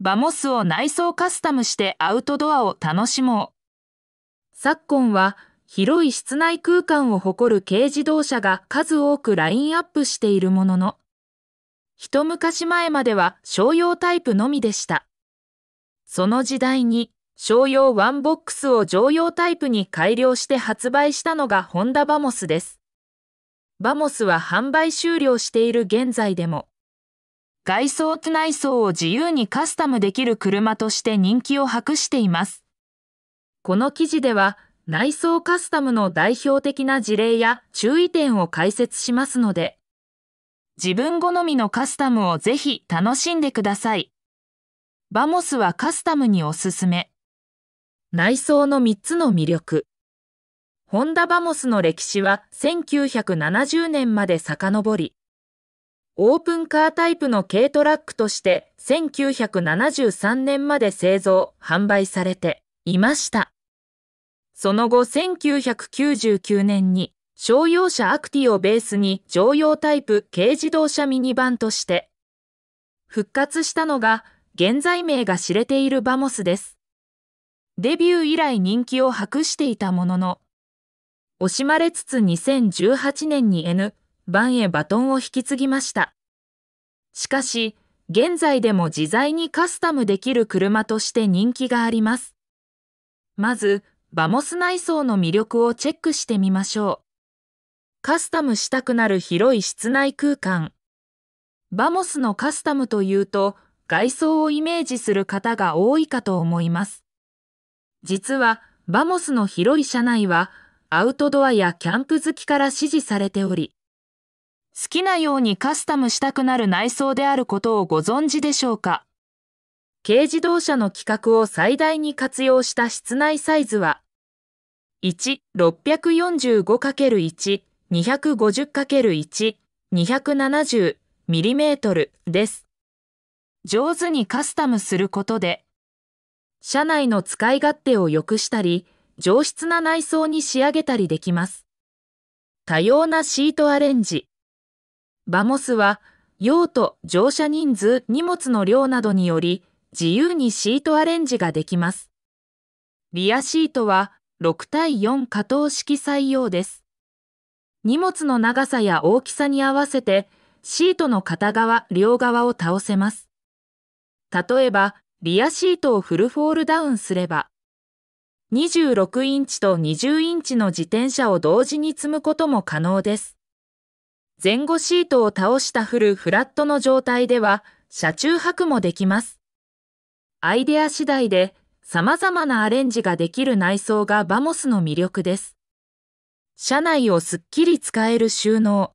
バモスを内装カスタムしてアウトドアを楽しもう。昨今は広い室内空間を誇る軽自動車が数多くラインアップしているものの、一昔前までは商用タイプのみでした。その時代に商用ワンボックスを常用タイプに改良して発売したのがホンダバモスです。バモスは販売終了している現在でも、外装と内装を自由にカスタムできる車として人気を博しています。この記事では、内装カスタムの代表的な事例や注意点を解説しますので、自分好みのカスタムをぜひ楽しんでください。バモスはカスタムにおすすめ。内装の3つの魅力。ホンダバモスの歴史は1970年まで遡り、オープンカータイプの軽トラックとして1973年まで製造、販売されていました。その後1999年に商用車アクティをベースに乗用タイプ軽自動車ミニバンとして復活したのが現在名が知れているバモスです。デビュー以来人気を博していたものの、惜しまれつつ2018年に N バンへバトンを引き継ぎました。しかし、現在でも自在にカスタムできる車として人気があります。まず、バモス内装の魅力をチェックしてみましょう。カスタムしたくなる広い室内空間。バモスのカスタムというと、外装をイメージする方が多いかと思います。実は、バモスの広い車内は、アウトドアやキャンプ好きから支持されており、好きなようにカスタムしたくなる内装であることをご存知でしょうか軽自動車の規格を最大に活用した室内サイズは、1-645×1、250×1、270mm です。上手にカスタムすることで、車内の使い勝手を良くしたり、上質な内装に仕上げたりできます。多様なシートアレンジ、バモスは、用途、乗車人数、荷物の量などにより、自由にシートアレンジができます。リアシートは、6対4加等式採用です。荷物の長さや大きさに合わせて、シートの片側、両側を倒せます。例えば、リアシートをフルフォールダウンすれば、26インチと20インチの自転車を同時に積むことも可能です。前後シートを倒したフルフラットの状態では、車中泊もできます。アイデア次第で様々なアレンジができる内装がバモスの魅力です。車内をすっきり使える収納。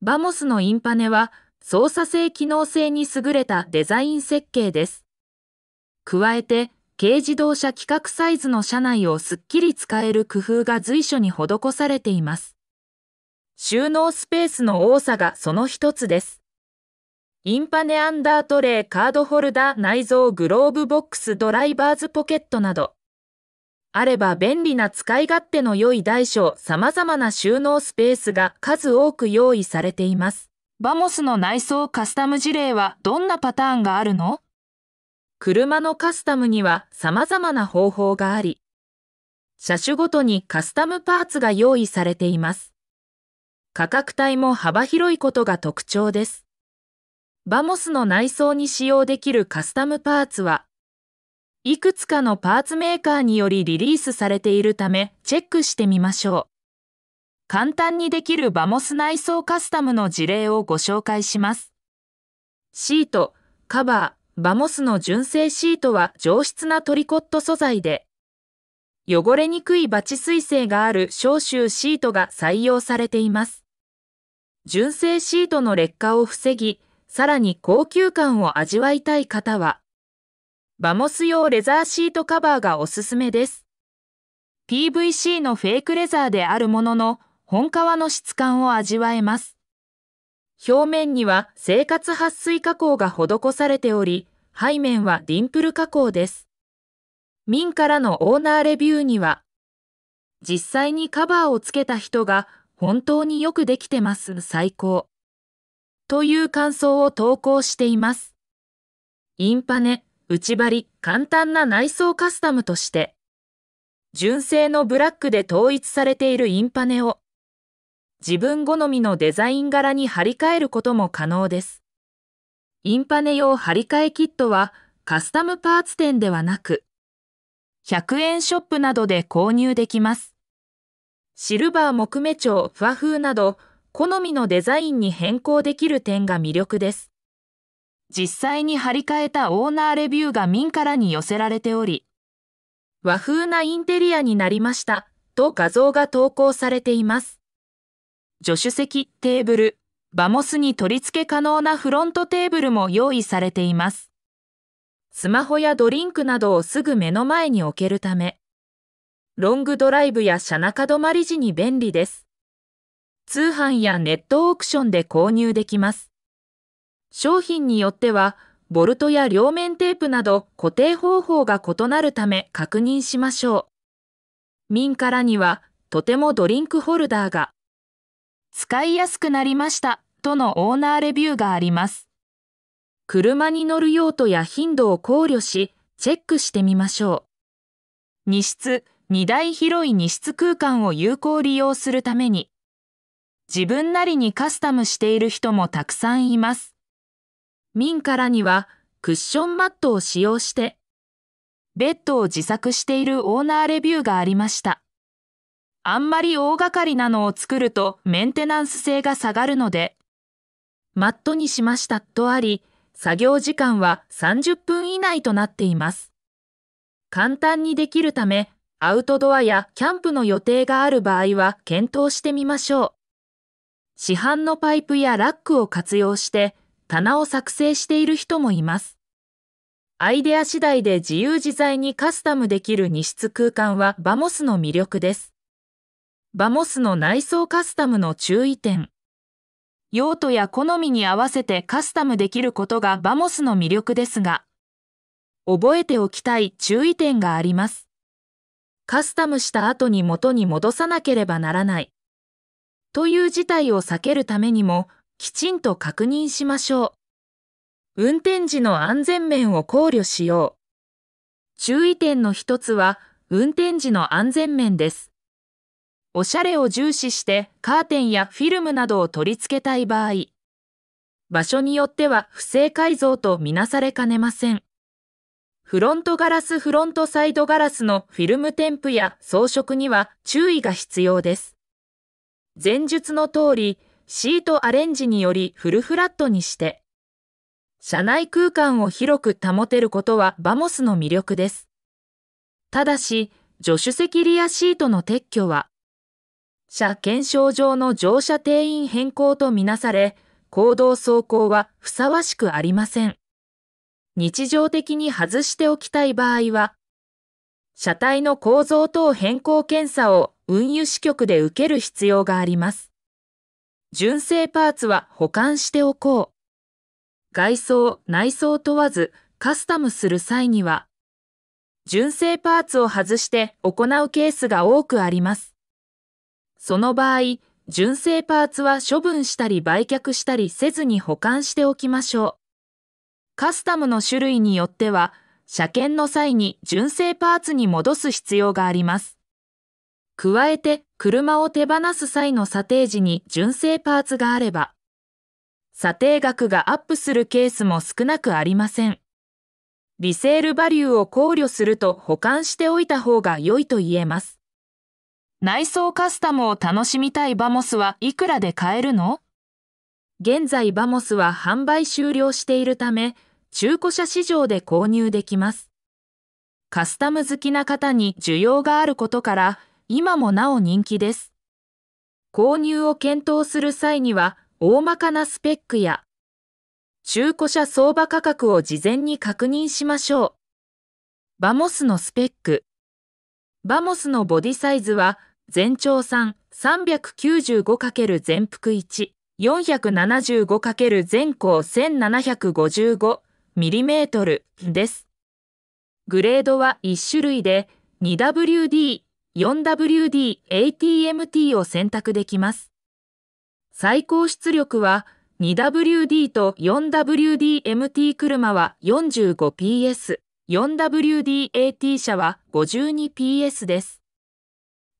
バモスのインパネは操作性機能性に優れたデザイン設計です。加えて、軽自動車規格サイズの車内をすっきり使える工夫が随所に施されています。収納スペースの多さがその一つです。インパネアンダートレーカードホルダー内蔵グローブボックスドライバーズポケットなど、あれば便利な使い勝手の良い大小様々な収納スペースが数多く用意されています。バモスの内装カスタム事例はどんなパターンがあるの車のカスタムには様々な方法があり、車種ごとにカスタムパーツが用意されています。価格帯も幅広いことが特徴です。バモスの内装に使用できるカスタムパーツは、いくつかのパーツメーカーによりリリースされているためチェックしてみましょう。簡単にできるバモス内装カスタムの事例をご紹介します。シート、カバー、バモスの純正シートは上質なトリコット素材で、汚れにくいバチ水性がある消臭シートが採用されています。純正シートの劣化を防ぎ、さらに高級感を味わいたい方は、バモス用レザーシートカバーがおすすめです。PVC のフェイクレザーであるものの、本革の質感を味わえます。表面には生活撥水加工が施されており、背面はディンプル加工です。民からのオーナーレビューには、実際にカバーをつけた人が本当によくできてます。最高。という感想を投稿しています。インパネ、内張り、簡単な内装カスタムとして、純正のブラックで統一されているインパネを、自分好みのデザイン柄に張り替えることも可能です。インパネ用張り替えキットは、カスタムパーツ店ではなく、100円ショップなどで購入できます。シルバー木目調ふわ風など、好みのデザインに変更できる点が魅力です。実際に張り替えたオーナーレビューが民からに寄せられており、和風なインテリアになりましたと画像が投稿されています。助手席、テーブル、バモスに取り付け可能なフロントテーブルも用意されています。スマホやドリンクなどをすぐ目の前に置けるため、ロングドライブや車中泊まり時に便利です。通販やネットオークションで購入できます。商品によっては、ボルトや両面テープなど固定方法が異なるため確認しましょう。民からには、とてもドリンクホルダーが、使いやすくなりましたとのオーナーレビューがあります。車に乗る用途や頻度を考慮し、チェックしてみましょう。荷室2台広い荷室空間を有効利用するために、自分なりにカスタムしている人もたくさんいます。民からにはクッションマットを使用して、ベッドを自作しているオーナーレビューがありました。あんまり大掛かりなのを作るとメンテナンス性が下がるので、マットにしましたとあり、作業時間は30分以内となっています。簡単にできるためアウトドアやキャンプの予定がある場合は検討してみましょう。市販のパイプやラックを活用して棚を作成している人もいます。アイデア次第で自由自在にカスタムできる2室空間はバモスの魅力です。バモスの内装カスタムの注意点。用途や好みに合わせてカスタムできることがバモスの魅力ですが、覚えておきたい注意点があります。カスタムした後に元に戻さなければならない。という事態を避けるためにも、きちんと確認しましょう。運転時の安全面を考慮しよう。注意点の一つは、運転時の安全面です。おしゃれを重視してカーテンやフィルムなどを取り付けたい場合、場所によっては不正改造とみなされかねません。フロントガラスフロントサイドガラスのフィルム添付や装飾には注意が必要です。前述の通り、シートアレンジによりフルフラットにして、車内空間を広く保てることはバモスの魅力です。ただし、助手席リアシートの撤去は、車検証上の乗車定員変更とみなされ、行動走行はふさわしくありません。日常的に外しておきたい場合は、車体の構造等変更検査を運輸支局で受ける必要があります。純正パーツは保管しておこう。外装、内装問わずカスタムする際には、純正パーツを外して行うケースが多くあります。その場合、純正パーツは処分したり売却したりせずに保管しておきましょう。カスタムの種類によっては、車検の際に純正パーツに戻す必要があります。加えて、車を手放す際の査定時に純正パーツがあれば、査定額がアップするケースも少なくありません。リセールバリューを考慮すると保管しておいた方が良いと言えます。内装カスタムを楽しみたいバモスはいくらで買えるの現在バモスは販売終了しているため、中古車市場で購入できます。カスタム好きな方に需要があることから、今もなお人気です。購入を検討する際には、大まかなスペックや、中古車相場価格を事前に確認しましょう。バモスのスペック。バモスのボディサイズは、全長3、395× 全幅1。475× 全高 1755mm です。グレードは1種類で 2WD、4WD、ATMT を選択できます。最高出力は 2WD と 4WDMT 車は 45PS、4WDAT 車は 52PS です。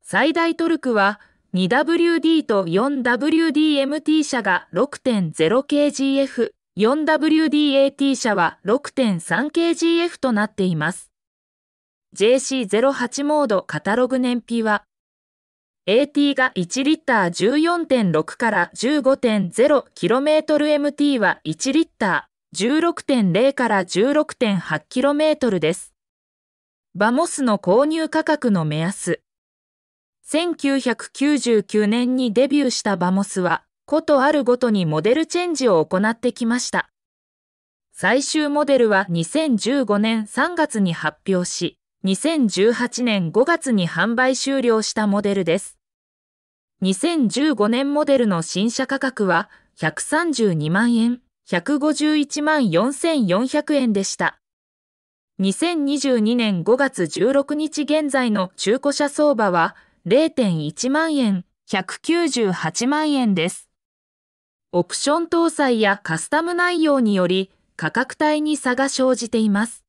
最大トルクは 2WD と 4WDMT 車が 6.0kgf、4WDAT 車は 6.3kgf となっています。JC08 モードカタログ燃費は、AT が1リッター14.6から 15.0km/MT は1リッター16.0から 16.8km です。バモスの購入価格の目安。1999年にデビューしたバモスは、ことあるごとにモデルチェンジを行ってきました。最終モデルは2015年3月に発表し、2018年5月に販売終了したモデルです。2015年モデルの新車価格は132万円、151万4400円でした。2022年5月16日現在の中古車相場は0.1万円、198万円です。オプション搭載やカスタム内容により価格帯に差が生じています。